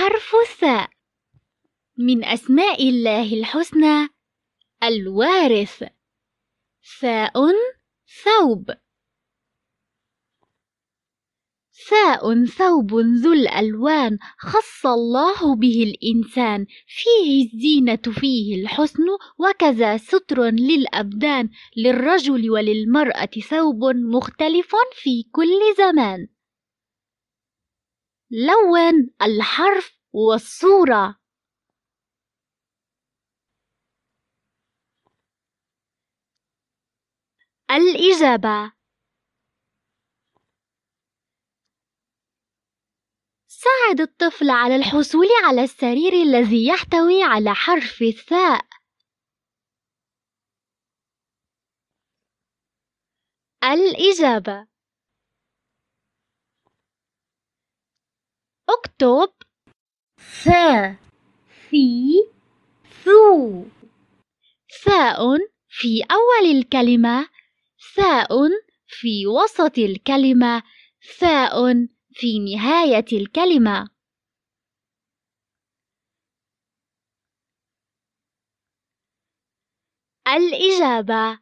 حرف الثاء من أسماء الله الحسنى الوارث ثاء ثوب ثاء ثوب ذو الألوان خص الله به الإنسان فيه الزينة فيه الحسن وكذا ستر للأبدان للرجل وللمرأة ثوب مختلف في كل زمان لون الحرف والصورة الإجابة ساعد الطفل على الحصول على السرير الذي يحتوي على حرف الثاء الإجابة اكتب ث في ثو ثاء في أول الكلمة ثاء في وسط الكلمة ثاء في نهاية الكلمة الإجابة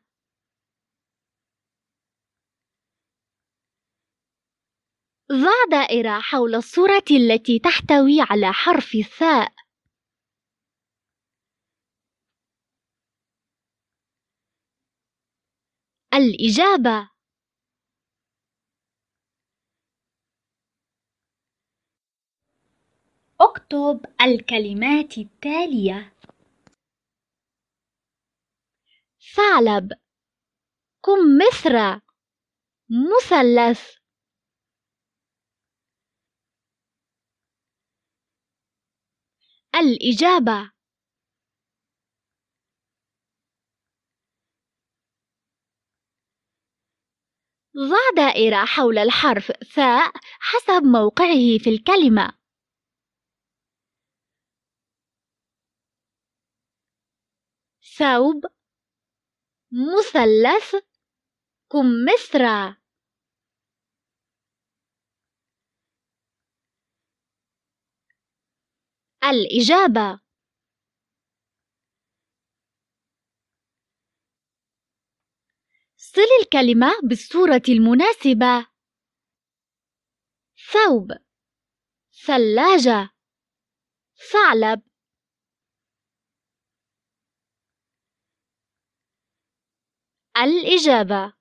ضع دائرة حول الصورة التي تحتوي على حرف الثاء الإجابة اكتب الكلمات التالية ثعلب كمثرى مثلث الإجابة ضع دائرة حول الحرف ثاء حسب موقعه في الكلمة ثوب مثلث كمثرى الإجابة صل الكلمة بالصورة المناسبة ثوب ثلاجة ثعلب الإجابة